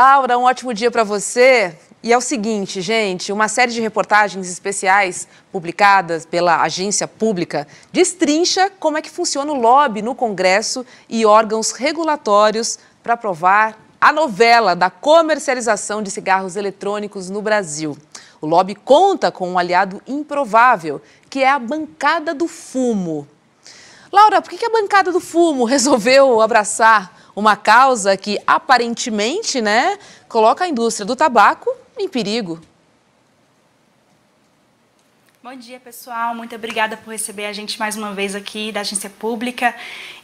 Laura, um ótimo dia para você. E é o seguinte, gente, uma série de reportagens especiais publicadas pela agência pública destrincha como é que funciona o lobby no Congresso e órgãos regulatórios para aprovar a novela da comercialização de cigarros eletrônicos no Brasil. O lobby conta com um aliado improvável, que é a bancada do fumo. Laura, por que a bancada do fumo resolveu abraçar uma causa que aparentemente né, coloca a indústria do tabaco em perigo. Bom dia, pessoal. Muito obrigada por receber a gente mais uma vez aqui da Agência Pública.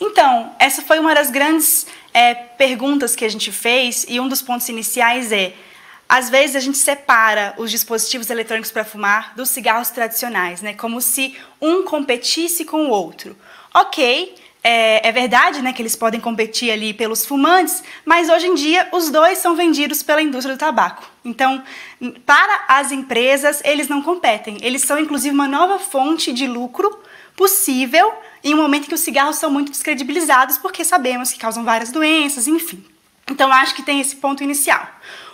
Então, essa foi uma das grandes é, perguntas que a gente fez e um dos pontos iniciais é: às vezes a gente separa os dispositivos eletrônicos para fumar dos cigarros tradicionais, né? Como se um competisse com o outro. Ok, é, é, verdade né, que eles podem competir ali pelos fumantes, mas hoje em dia os dois são vendidos pela indústria do tabaco. Então, para as empresas, eles não competem. Eles são, inclusive, uma nova fonte de lucro possível em um momento em que os cigarros são muito descredibilizados, porque sabemos que causam várias doenças, enfim. Então, acho que tem esse ponto inicial.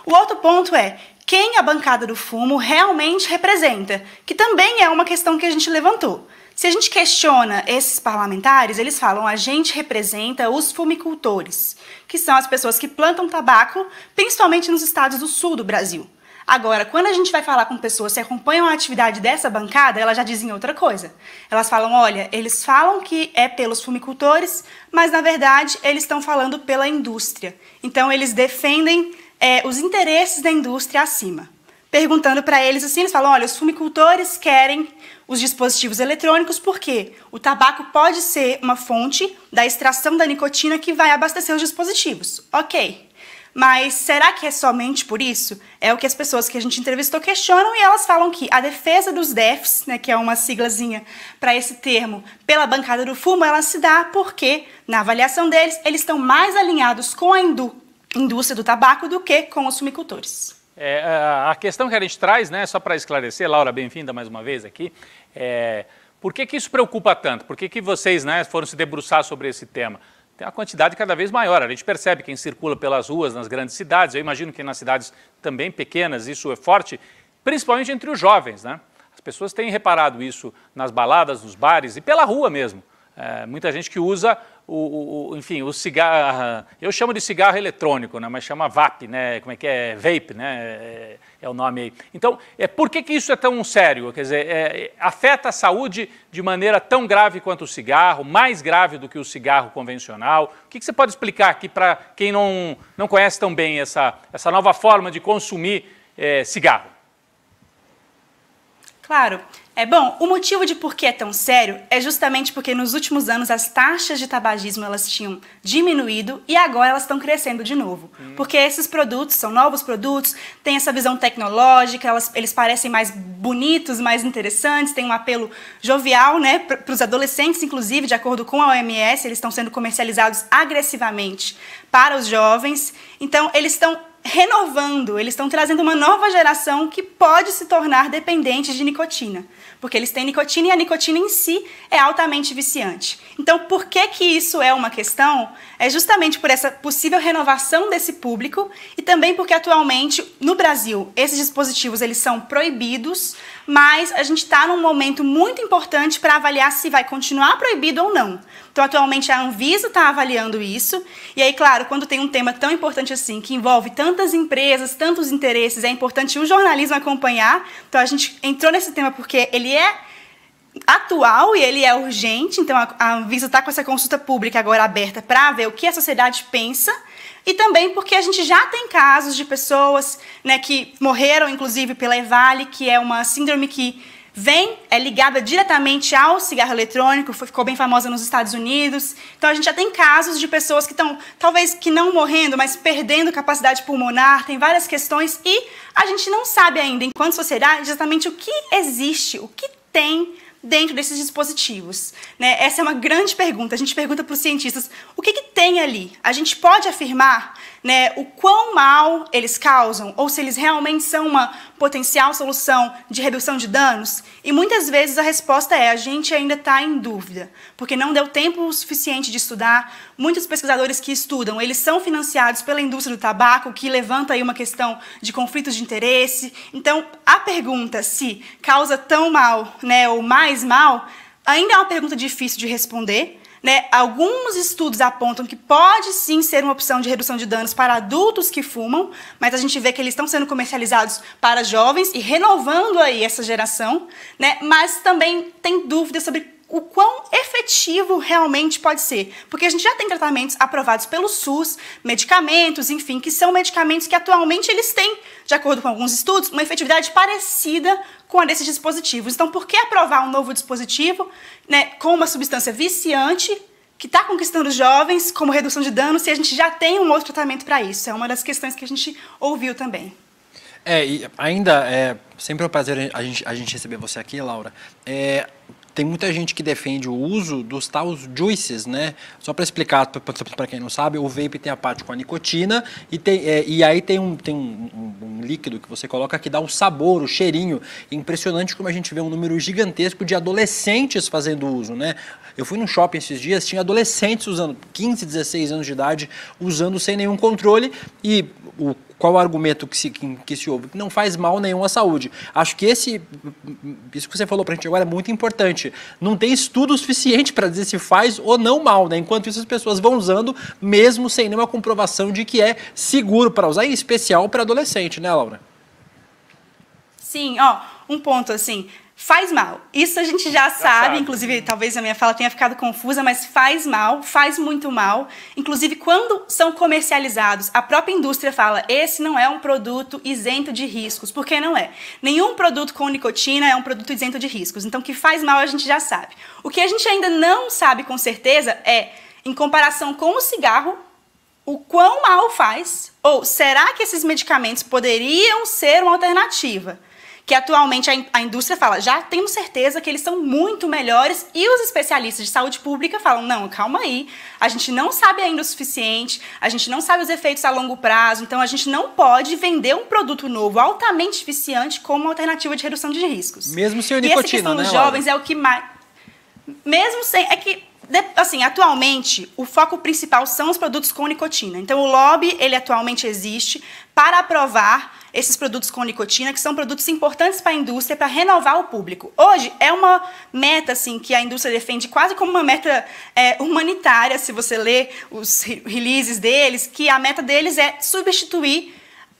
O outro ponto é quem a bancada do fumo realmente representa, que também é uma questão que a gente levantou. Se a gente questiona esses parlamentares, eles falam: a gente representa os fumicultores, que são as pessoas que plantam tabaco, principalmente nos estados do sul do Brasil. Agora, quando a gente vai falar com pessoas que acompanham a atividade dessa bancada, elas já dizem outra coisa. Elas falam: olha, eles falam que é pelos fumicultores, mas na verdade eles estão falando pela indústria. Então, eles defendem é, os interesses da indústria acima perguntando para eles assim, eles falam, olha, os fumicultores querem os dispositivos eletrônicos porque o tabaco pode ser uma fonte da extração da nicotina que vai abastecer os dispositivos. OK. Mas será que é somente por isso? É o que as pessoas que a gente entrevistou questionam e elas falam que a defesa dos DEFs, né, que é uma siglazinha para esse termo, pela bancada do fumo, ela se dá porque, na avaliação deles, eles estão mais alinhados com a indú indústria do tabaco do que com os fumicultores. É, a questão que a gente traz, né, só para esclarecer, Laura, bem-vinda mais uma vez aqui. É, por que, que isso preocupa tanto? Por que, que vocês né, foram se debruçar sobre esse tema? Tem uma quantidade cada vez maior. A gente percebe quem circula pelas ruas nas grandes cidades. Eu imagino que nas cidades também pequenas isso é forte, principalmente entre os jovens. Né? As pessoas têm reparado isso nas baladas, nos bares e pela rua mesmo. É, muita gente que usa o, o, enfim, o cigarro, eu chamo de cigarro eletrônico, né, mas chama VAP, né, como é que é, vape, né, é, é o nome aí. Então, é, por que, que isso é tão sério? Quer dizer, é, é, afeta a saúde de maneira tão grave quanto o cigarro, mais grave do que o cigarro convencional? O que, que você pode explicar aqui para quem não, não conhece tão bem essa, essa nova forma de consumir é, cigarro? Claro. É bom, o motivo de por que é tão sério é justamente porque nos últimos anos as taxas de tabagismo elas tinham diminuído e agora elas estão crescendo de novo. Hum. Porque esses produtos são novos produtos, têm essa visão tecnológica, elas, eles parecem mais bonitos, mais interessantes, têm um apelo jovial, né, para os adolescentes inclusive, de acordo com a OMS, eles estão sendo comercializados agressivamente para os jovens. Então, eles estão renovando, eles estão trazendo uma nova geração que pode se tornar dependente de nicotina, porque eles têm nicotina e a nicotina em si é altamente viciante. Então, por que que isso é uma questão? É justamente por essa possível renovação desse público e também porque atualmente no Brasil esses dispositivos eles são proibidos mas a gente está num momento muito importante para avaliar se vai continuar proibido ou não. Então, atualmente, a Anvisa está avaliando isso. E aí, claro, quando tem um tema tão importante assim, que envolve tantas empresas, tantos interesses, é importante o jornalismo acompanhar. Então, a gente entrou nesse tema porque ele é atual e ele é urgente. Então, a Anvisa está com essa consulta pública agora aberta para ver o que a sociedade pensa e também porque a gente já tem casos de pessoas né, que morreram, inclusive, pela EVALI, que é uma síndrome que vem, é ligada diretamente ao cigarro eletrônico, ficou bem famosa nos Estados Unidos. Então a gente já tem casos de pessoas que estão, talvez que não morrendo, mas perdendo capacidade pulmonar, tem várias questões e a gente não sabe ainda, enquanto sociedade, exatamente o que existe, o que tem dentro desses dispositivos. Né? Essa é uma grande pergunta. A gente pergunta para os cientistas o que, que tem ali? A gente pode afirmar né, o quão mal eles causam, ou se eles realmente são uma potencial solução de redução de danos? E muitas vezes a resposta é: a gente ainda está em dúvida, porque não deu tempo suficiente de estudar. Muitos pesquisadores que estudam, eles são financiados pela indústria do tabaco, que levanta aí uma questão de conflitos de interesse. Então, a pergunta se causa tão mal, né, ou mais mal, ainda é uma pergunta difícil de responder né? Alguns estudos apontam que pode sim ser uma opção de redução de danos para adultos que fumam, mas a gente vê que eles estão sendo comercializados para jovens e renovando aí essa geração, né? Mas também tem dúvidas sobre o quão efetivo realmente pode ser. Porque a gente já tem tratamentos aprovados pelo SUS, medicamentos, enfim, que são medicamentos que atualmente eles têm, de acordo com alguns estudos, uma efetividade parecida com a desses dispositivos. Então, por que aprovar um novo dispositivo né, com uma substância viciante que está conquistando os jovens como redução de danos se a gente já tem um outro tratamento para isso? É uma das questões que a gente ouviu também. É, e ainda é sempre é um prazer a gente, a gente receber você aqui, Laura. É, tem muita gente que defende o uso dos tais juices, né? Só para explicar para quem não sabe, o vape tem a parte com a nicotina e, tem, é, e aí tem, um, tem um, um, um, líquido que você coloca que dá um sabor, o um cheirinho. É impressionante como a gente vê um número gigantesco de adolescentes fazendo uso, né? Eu fui num shopping esses dias, tinha adolescentes usando, 15, 16 anos de idade, usando sem nenhum controle e o, qual o argumento que se, que, que se ouve? não faz mal nenhum à saúde. Acho que esse, isso que você falou para a gente agora é muito importante. Não tem estudo suficiente para dizer se faz ou não mal, né? Enquanto isso, as pessoas vão usando, mesmo sem nenhuma comprovação de que é seguro para usar, em especial para adolescente, né, Laura? Sim, ó, um ponto assim. Faz mal. Isso a gente já, já sabe, sabe, inclusive talvez a minha fala tenha ficado confusa, mas faz mal, faz muito mal. Inclusive, quando são comercializados, a própria indústria fala: esse não é um produto isento de riscos. Porque não é. Nenhum produto com nicotina é um produto isento de riscos. Então, que faz mal a gente já sabe. O que a gente ainda não sabe com certeza é, em comparação com o cigarro, o quão mal faz, ou será que esses medicamentos poderiam ser uma alternativa? que atualmente a, in a indústria fala, já temos certeza que eles são muito melhores, e os especialistas de saúde pública falam, não, calma aí, a gente não sabe ainda o suficiente, a gente não sabe os efeitos a longo prazo, então a gente não pode vender um produto novo altamente viciante como alternativa de redução de riscos. Mesmo sem o nicotina, e essa questão né, dos jovens Laura? é o que mais... Mesmo sem... É que assim, atualmente, o foco principal são os produtos com nicotina. Então, o lobby, ele atualmente existe para aprovar esses produtos com nicotina, que são produtos importantes para a indústria, para renovar o público. Hoje é uma meta assim, que a indústria defende quase como uma meta é, humanitária, se você lê os releases deles, que a meta deles é substituir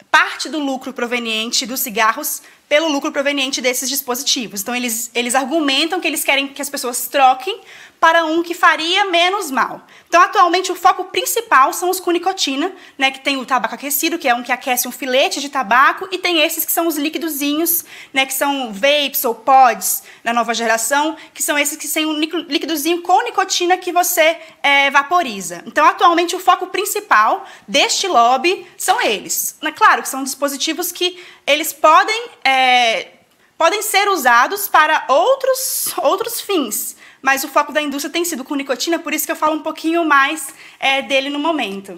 parte do lucro proveniente dos cigarros pelo lucro proveniente desses dispositivos. Então, eles, eles argumentam que eles querem que as pessoas troquem para um que faria menos mal. Então, atualmente, o foco principal são os com nicotina, né, que tem o tabaco aquecido, que é um que aquece um filete de tabaco, e tem esses que são os líquidozinhos, né, que são vapes ou pods na nova geração, que são esses que têm um líquidozinho com nicotina que você é, vaporiza. Então, atualmente, o foco principal deste lobby são eles. Né, claro que são dispositivos que eles podem... É, é, podem ser usados para outros, outros fins, mas o foco da indústria tem sido com nicotina, por isso que eu falo um pouquinho mais é, dele no momento.